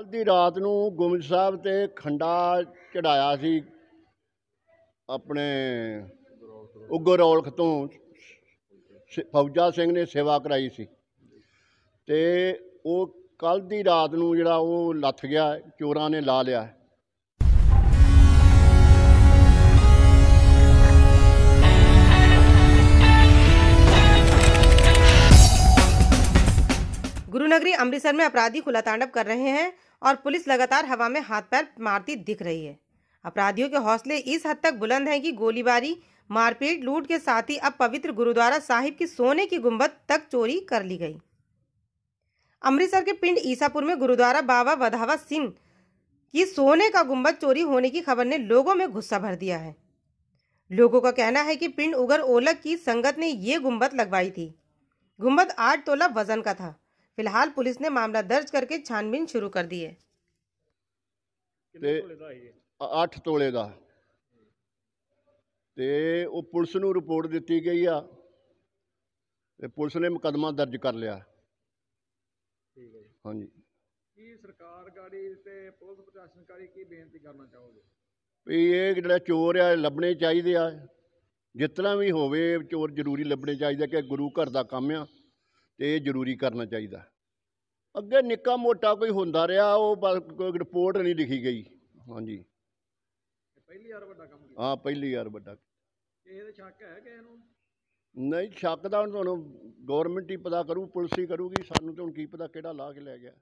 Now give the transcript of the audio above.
ਕੱਲ ਦੀ ਰਾਤ ਨੂੰ ਗੁੰਮਜ ਸਾਹਿਬ ਤੇ ਖੰਡਾ ਚੜਾਇਆ ਸੀ ਆਪਣੇ ਉਗਰੌਲਖ ਰੌਲਖ ਤੋਂ ਫੌਜਾ ਸਿੰਘ ਨੇ ਸੇਵਾ ਕਰਾਈ ਸੀ ਤੇ ਉਹ ਕੱਲ ਦੀ ਰਾਤ ਨੂੰ ਜਿਹੜਾ ਉਹ ਲੱਥ ਗਿਆ ਚੋਰਾਂ ਨੇ ਲਾ ਲਿਆ नगरी अमृतसर में अपराधी खुला तांडव कर रहे हैं और पुलिस लगातार हवा में हाथ पैर मारती दिख रही है अपराधियों के हौसले इस हद तक बुलंद हैं कि गोलीबारी मारपीट लूट के साथ ही अब पवित्र गुरुद्वारा साहिब की सोने की गुंबद तक चोरी कर ली गई अमृतसर के पिंड ईसापुर में गुरुद्वारा बाबा वधावा सिंह की सोने का गुंबद चोरी होने की खबर ने लोगों में गुस्सा भर दिया है लोगों का कहना है कि पिंड उगर ओलक की संगत ने ये गुंबद लगवाई थी गुंबद आठ तोला वजन का था ਫਿਲਹਾਲ ਪੁਲਿਸ ਨੇ ਮਾਮਲਾ ਦਰਜ ਕਰਕੇ ਛਾਨਬੀਨ ਸ਼ੁਰੂ ਕਰ ਦੀ ਹੈ ਤੇ 8 ਤੋਲੇ ਦਾ ਤੇ ਉਹ ਪੁਲਿਸ ਨੂੰ ਰਿਪੋਰਟ ਦਿੱਤੀ ਗਈ ਆ ਤੇ ਪੁਲਿਸ ਨੇ ਮੁਕਦਮਾ ਦਰਜ ਕਰ ਲਿਆ ਠੀਕ ਹੈ ਹਾਂਜੀ ਕੀ ਸਰਕਾਰ ਗਾੜੀ ਤੇ ਪੁਲਿਸ ਪ੍ਰਸ਼ਾਸਨ ਗਾੜੀ ਕੀ ਬੇਨਤੀ ਕਰਨਾ ਚਾਹੋਗੇ ਵੀ ਇਹ ਜਿਹੜਾ ਚੋਰ ਆ ਇਹ ਲੱਭਣੇ ਚਾਹੀਦੇ ਆ ਜਿਤਨਾ ਵੀ ਹੋਵੇ ਚੋਰ ਜ਼ਰੂਰੀ ਲੱਭਣੇ ਚਾਹੀਦੇ ਕਿ ਗੁਰੂ ਘਰ ਦਾ ਕੰਮ ਆ ਤੇ ਇਹ ਜ਼ਰੂਰੀ ਕਰਨਾ ਚਾਹੀਦਾ ਅੱਗੇ ਨਿੱਕਾ ਮੋਟਾ ਕੋਈ ਹੁੰਦਾ ਰਿਹਾ ਉਹ ਕੋਈ ਰਿਪੋਰਟ ਨਹੀਂ ਲਿਖੀ ਗਈ ਹਾਂਜੀ ਪਹਿਲੀ ਵਾਰ ਵੱਡਾ ਕੰਮ ਕੀਤਾ ਹਾਂ ਪਹਿਲੀ ਵਾਰ ਵੱਡਾ ਕਿਸੇ ਦੇ ਸ਼ੱਕ ਹੈ ਕਿ ਇਹਨੂੰ ਨਹੀਂ ਸ਼ੱਕ ਦਾ ਤੁਹਾਨੂੰ ਗਵਰਨਮੈਂਟ ਹੀ ਪਤਾ ਕਰੂ ਪੁਲਿਸ ਹੀ ਕਰੂਗੀ ਸਾਨੂੰ ਤਾਂ ਹੁਣ ਕੀ ਪਤਾ ਕਿਹੜਾ ਲਾ ਕੇ ਲੈ ਗਿਆ